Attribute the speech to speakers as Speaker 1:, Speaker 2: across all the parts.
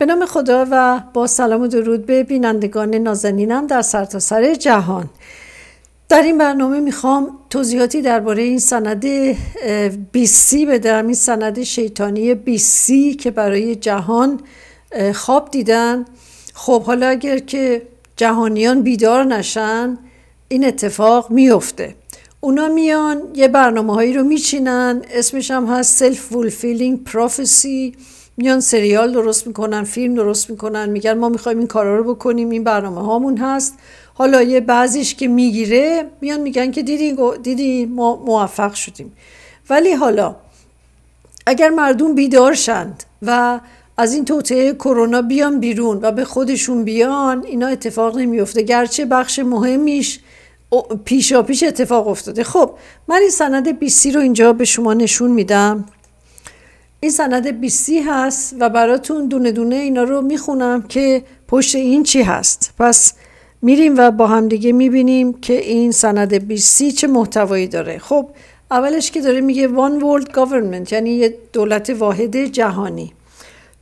Speaker 1: به نام خدا و با سلام و درود به بینندگان نازنینم در سرتاسر سر جهان در این برنامه میخوام توضیحاتی درباره این سند بیسی بدم این سند شیطانی بیسی که برای جهان خواب دیدن خب حالا اگر که جهانیان بیدار نشن این اتفاق میفته اونا میان یه برنامه هایی رو میچینن اسمش هم هست سلف Fulfilling Prophecy میان سریال درست میکنن فیلم درست میکنن میگن ما میخوایم این کارا رو بکنیم این برنامه هامون هست حالا یه بعضیش که میگیره میان میگن که دیدی, دیدی ما موفق شدیم ولی حالا اگر مردم بیدار شند و از این توطعه کرونا بیان بیرون و به خودشون بیان اینا اتفاق نمیفته گرچه بخش مهمیش پیشا پیش اتفاق افتاده خب من این سند بیسی رو اینجا به شما نشون میدم این سند بیستی هست و براتون دونه دونه اینا رو میخونم که پشت این چی هست پس میریم و با همدیگه میبینیم که این سند بیستی چه محتوایی داره خب اولش که داره میگه One World Government یعنی یه دولت واحد جهانی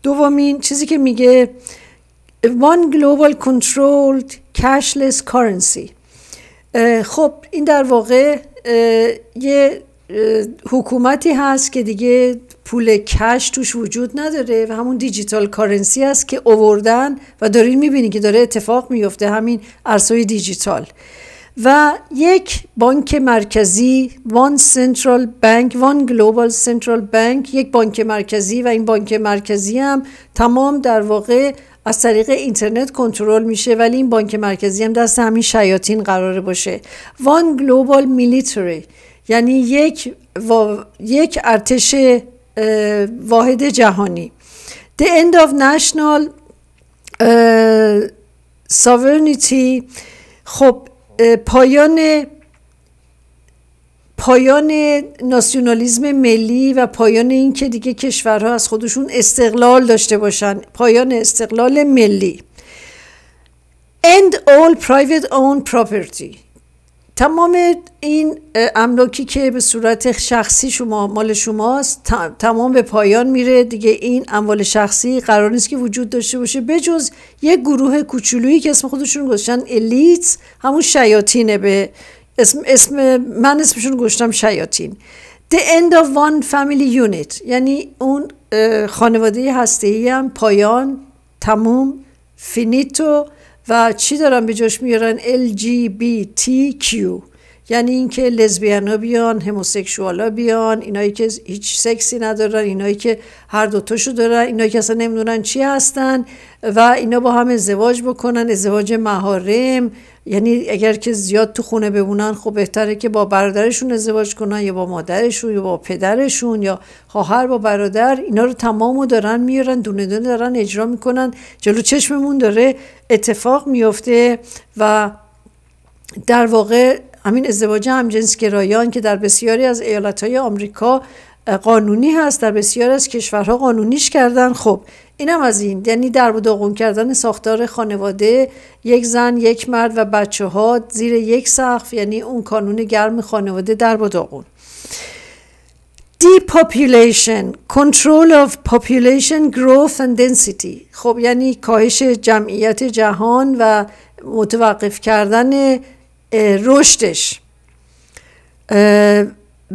Speaker 1: دومین چیزی که میگه One Global Controlled Cashless Currency خب این در واقع یه حکومتی هست که دیگه پول کش توش وجود نداره و همون دیجیتال کارنسی هست که اووردن و دارین میبینید که داره اتفاق میفته همین ارزهای دیجیتال و یک بانک مرکزی وان سنترال بانک وان گلوبال سنترال بانک یک بانک مرکزی و این بانک مرکزی هم تمام در واقع از طریق اینترنت کنترل میشه ولی این بانک مرکزی هم دست همین شیاطین قراره باشه وان گلوبال میلیتری یعنی یک, یک ارتش واحد جهانی The end of national sovereignty خب پایان پایان ناسیونالیزم ملی و پایان اینکه دیگه کشورها از خودشون استقلال داشته باشن پایان استقلال ملی End all private owned property تمام این املاکی که به صورت شخصی شما مال شماست تمام به پایان میره دیگه این اموال شخصی قرار نیست که وجود داشته باشه بجز یک گروه کوچولویی که اسم خودشون گذاشتن الیت همون شیاطینه به اسم, اسم من اسمشون گذاشتم شیاطین The end of one family unit یعنی اون خانواده هستهی هم پایان تموم فینیتو و چی دارن به جاش میارن LGBTQ یعنی اینکه لزبیان ها بیان هموسکشوال بیان اینایی که هیچ سکسی ندارن اینایی که هر دوتاشو دارن اینایی که اصلا نمیدونن چی هستن و اینا با هم ازدواج بکنن ازدواج محارم یعنی اگر که زیاد تو خونه بمونن خب بهتره که با برادرشون ازدواج کنن یا با مادرشون یا با پدرشون یا خواهر با برادر اینا رو تمامو دارن میارن دونه دونه دارن اجرا میکنن جلو چشممون داره اتفاق میفته و در واقع همین ازدواج همجنسگرایان که در بسیاری از ایالتهای آمریکا قانونی هست در بسیاری از کشورها قانونیش کردن خب هم از این یعنی در کردن ساختار خانواده یک زن یک مرد و بچه ها زیر یک سقف یعنی اون کانون گرم خانواده در و داغون depopulation control of population growth and density خب یعنی کاهش جمعیت جهان و متوقف کردن رشدش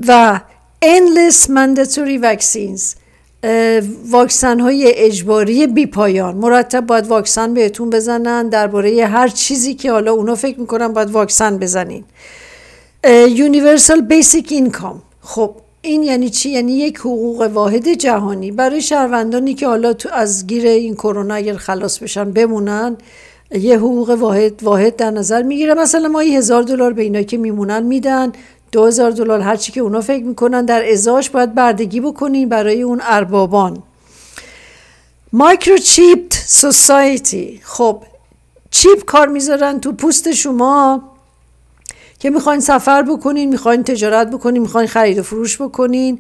Speaker 1: و endless mandatory vaccines واکسن های اجباری بی پایان مرتب باید واکسن بهتون بزنن درباره هر چیزی که حالا اونا فکر میکنن باید واکسن بزنین یونیورسال بیسیک اینکام خب این یعنی چی یعنی یک حقوق واحد جهانی برای شهروندانی که حالا تو از گیر این کرونا اگر خلاص بشن بمونن یه حقوق واحد واحد در نظر میگیره مثلا ما هزار دلار به اینا که میمونن میدن 2000 دلار هر چی که اونا فکر میکنن در ازاش باید بردگی بکنین برای اون اربابان مایکروچیپت سوسایتی خب چیپ کار میذارن تو پوست شما که میخواین سفر بکنین میخواین تجارت بکنین میخواین خرید و فروش بکنین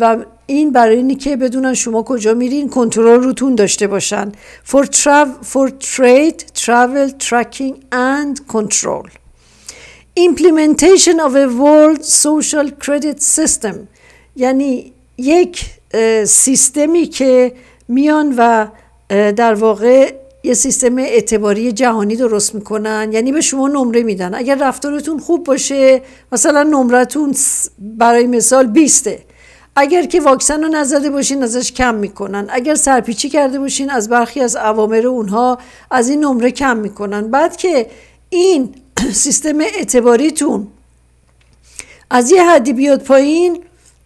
Speaker 1: و این برای اینی که بدونن شما کجا میرین کنترل روتون داشته باشن for, travel, for trade, travel, tracking and control implementation of a world social credit system یعنی یک سیستمی که میان و در واقع یه سیستم اعتباری جهانی درست میکنن یعنی به شما نمره میدن اگر رفتارتون خوب باشه مثلا نمرتون برای مثال بیسته اگر که واکسن رو نزده باشین ازش کم میکنن اگر سرپیچی کرده باشین از برخی از عوامر اونها از این نمره کم میکنن بعد که این سیستم اعتباریتون از یه حدی بیاد پایین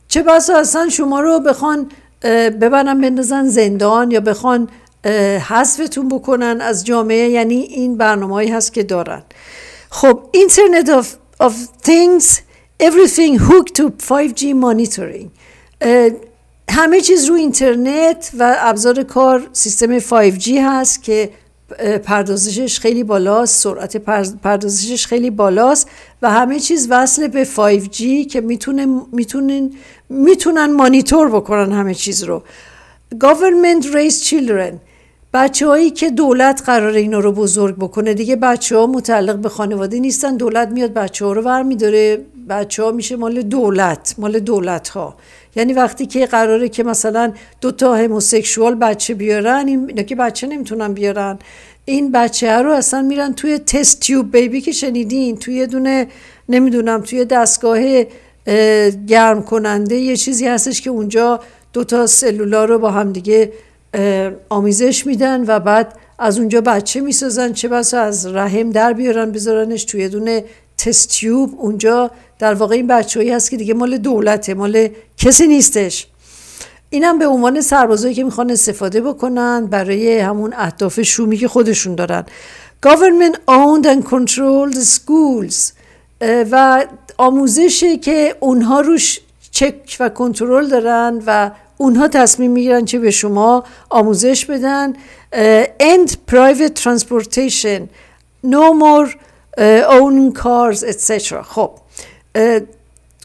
Speaker 1: چه بسا اصلا شما رو بخوان ببرن بندازن زندان یا بخوان حذفتون بکنن از جامعه یعنی این هایی هست که دارن خب اینترنت آف, آف things everything hooked to 5G monitoring همه چیز رو اینترنت و ابزار کار سیستم 5G هست که پردازشش خیلی بالاست سرعت پردازشش خیلی بالاست و همه چیز وصل به 5G که میتونه میتونن میتونن مانیتور بکنن همه چیز رو government raised children بچه هایی که دولت قراره اینا رو بزرگ بکنه دیگه بچه ها متعلق به خانواده نیستن دولت میاد بچه ها رو ورمیداره. بچه ها میشه مال دولت مال دولت ها یعنی وقتی که قراره که مثلا دو تا هموسکشوال بچه بیارن این که بچه نمیتونن بیارن این بچه رو اصلا میرن توی تست تیوب بیبی که شنیدین توی دونه نمیدونم توی دستگاه گرم کننده یه چیزی هستش که اونجا دو تا سلولا رو با همدیگه آمیزش میدن و بعد از اونجا بچه میسازن چه بسا از رحم در بیارن بذارنش توی دونه تستیوب اونجا در واقع این بچههایی هست که دیگه مال دولته مال کسی نیستش اینم به عنوان سربازایی که میخوان استفاده بکنن برای همون اهداف شومی که خودشون دارن Government owned and controlled schools و آموزشی که اونها روش چک و کنترل دارن و اونها تصمیم میگیرن چه به شما آموزش بدن End private transportation no more اون cars etc خب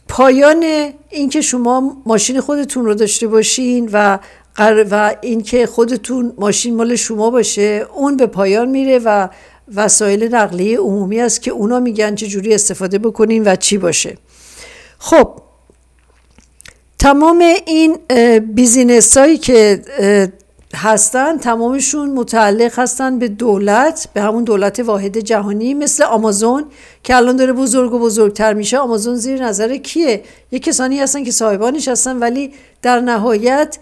Speaker 1: پایان اینکه شما ماشین خودتون رو داشته باشین و و اینکه خودتون ماشین مال شما باشه اون به پایان میره و وسایل نقلیه عمومی است که اونا میگن چه جوری استفاده بکنین و چی باشه خب تمام این بیزینس هایی که هستن تمامشون متعلق هستن به دولت به همون دولت واحد جهانی مثل آمازون که الان داره بزرگ و بزرگتر میشه آمازون زیر نظر کیه یک کسانی هستن که صاحبانش هستن ولی در نهایت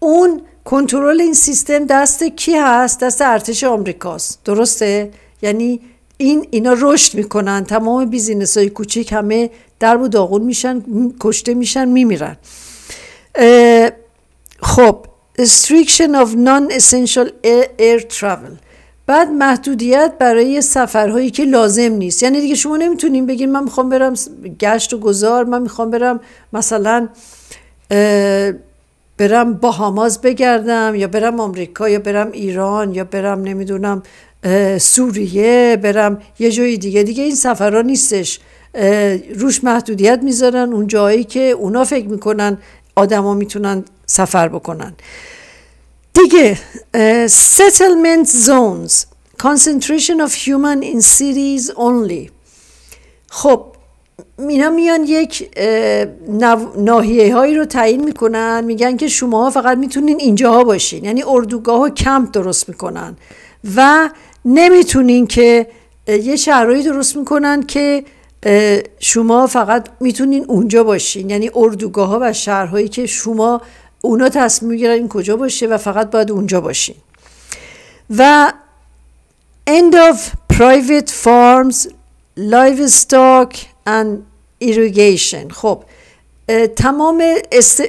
Speaker 1: اون کنترل این سیستم دست کی هست دست ارتش آمریکاست درسته یعنی این اینا رشد میکنن تمام بیزینس های کوچیک همه در و داغون میشن کشته میشن میمیرن خب restriction of non-essential air travel بعد محدودیت برای سفرهایی که لازم نیست یعنی دیگه شما نمیتونیم بگین من میخوام برم گشت و گذار من میخوام برم مثلا برم باهاماز بگردم یا برم آمریکا یا برم ایران یا برم نمیدونم سوریه برم یه جای دیگه دیگه این سفرها نیستش روش محدودیت میذارن اون جایی که اونا فکر میکنن آدما میتونن سفر بکنن دیگه settlement zones concentration of human in cities only خب اینا میان یک ناحیه هایی رو تعیین میکنن میگن که شماها فقط میتونین اینجاها باشین یعنی اردوگاه و کمپ درست میکنن و نمیتونین که یه شهرهایی درست میکنن که شما فقط میتونین اونجا باشین یعنی اردوگاه ها و شهرهایی که شما اونا تصمیم میگیرن کجا باشه و فقط باید اونجا باشین و end of private farms livestock and irrigation خب تمام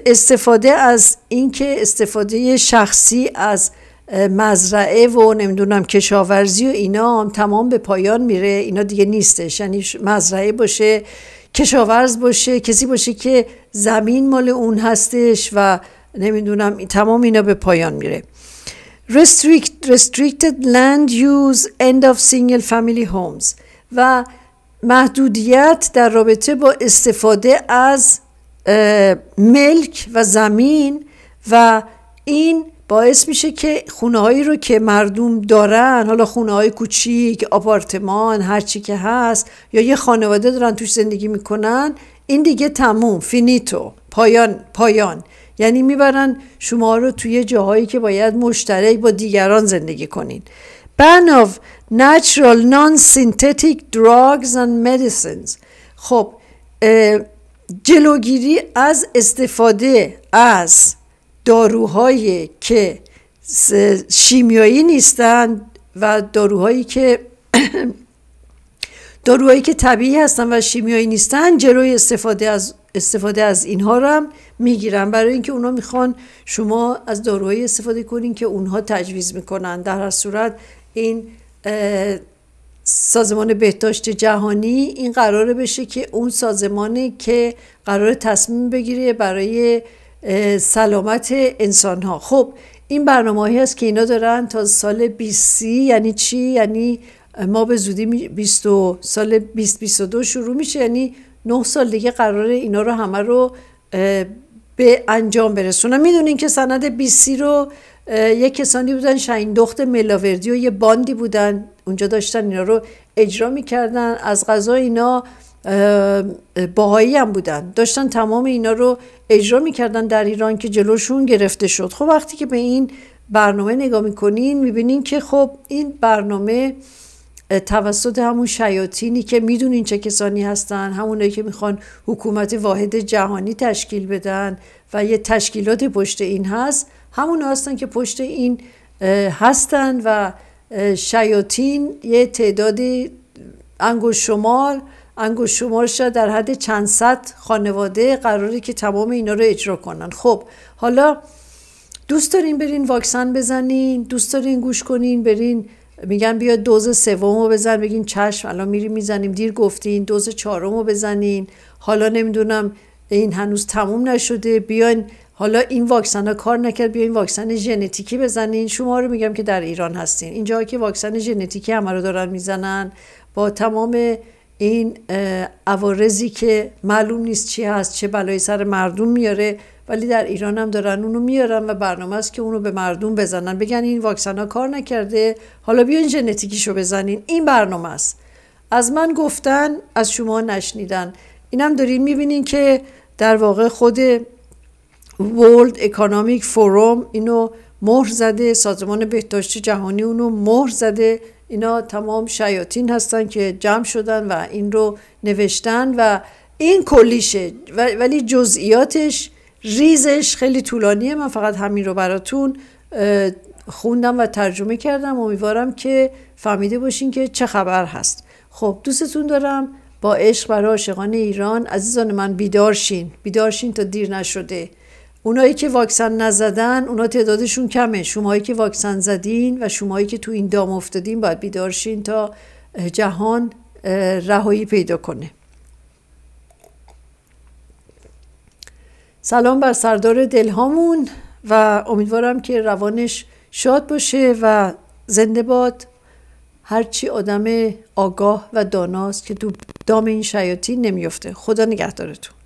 Speaker 1: استفاده از اینکه استفاده شخصی از مزرعه و نمیدونم کشاورزی و اینا هم تمام به پایان میره اینا دیگه نیستش یعنی مزرعه باشه کشاورز باشه کسی باشه که زمین مال اون هستش و نمیدونم تمام اینا به پایان میره Restrict, restricted land use end of single family homes و محدودیت در رابطه با استفاده از ملک و زمین و این باعث میشه که خونه هایی رو که مردم دارن حالا خونه های کوچیک آپارتمان هرچی که هست یا یه خانواده دارن توش زندگی میکنن این دیگه تموم فینیتو پایان پایان یعنی میبرن شما رو توی جاهایی که باید مشترک با دیگران زندگی کنین ban of natural non-synthetic drugs and medicines خب جلوگیری از استفاده از داروهایی که شیمیایی نیستند و داروهایی که داروهایی که طبیعی هستن و شیمیایی نیستن جلوی استفاده از استفاده از اینها رو هم میگیرن برای اینکه اونا میخوان شما از داروهایی استفاده کنین که اونها تجویز میکنن در هر صورت این سازمان بهداشت جهانی این قراره بشه که اون سازمانی که قرار تصمیم بگیره برای سلامت انسان ها خب این برنامه هست که اینا دارن تا سال 20 یعنی چی یعنی ما به زودی 20 سال 2022 شروع میشه یعنی 9 سال دیگه قراره اینا رو همه رو به انجام برسونن میدونین که سند 20 رو یه کسانی بودن دخت ملاوردی و یه باندی بودن اونجا داشتن اینا رو اجرا میکردن از غذا اینا باهایی هم بودن داشتن تمام اینا رو اجرا میکردن در ایران که جلوشون گرفته شد خب وقتی که به این برنامه نگاه میکنین میبینین که خب این برنامه توسط همون شیاطینی که میدونین چه کسانی هستن همونایی که میخوان حکومت واحد جهانی تشکیل بدن و یه تشکیلات پشت این هست همون هستن که پشت این هستن و شیاطین یه تعدادی انگوش شمار انگوش شمارش در حد چند صد خانواده قراره که تمام اینا رو اجرا کنن خب حالا دوست دارین برین واکسن بزنین دوست دارین گوش کنین برین میگن بیا دوز سوم رو بزن بگین چشم الان میری میزنیم دیر گفتین دوز چهارم بزنین حالا نمیدونم این هنوز تموم نشده بیاین حالا این واکسن ها کار نکرد بیاین واکسن ژنتیکی بزنین شما رو میگم که در ایران هستین اینجا که واکسن ژنتیکی همه رو دارن میزنن با تمام این عوارضی که معلوم نیست چی هست چه بلای سر مردم میاره ولی در ایران هم دارن اونو میارن و برنامه است که اونو به مردم بزنن بگن این واکسن ها کار نکرده حالا بیاین ژنتیکیشو بزنین این برنامه است از من گفتن از شما نشنیدن اینم دارین میبینین که در واقع خود World Economic Forum اینو مهر زده سازمان بهداشت جهانی اونو مهر زده اینا تمام شیاطین هستن که جمع شدن و این رو نوشتن و این کلیشه ولی جزئیاتش ریزش خیلی طولانیه من فقط همین رو براتون خوندم و ترجمه کردم امیدوارم که فهمیده باشین که چه خبر هست خب دوستتون دارم با عشق برای عاشقان ایران عزیزان من بیدار شین بیدار شین تا دیر نشده اونایی که واکسن نزدن اونا تعدادشون کمه شماهایی که واکسن زدین و شماهایی که تو این دام افتادین باید بیدارشین تا جهان رهایی پیدا کنه سلام بر سردار دلهامون و امیدوارم که روانش شاد باشه و زنده باد هرچی آدم آگاه و داناست که تو دام این شیاطین نمیفته خدا نگهدارتون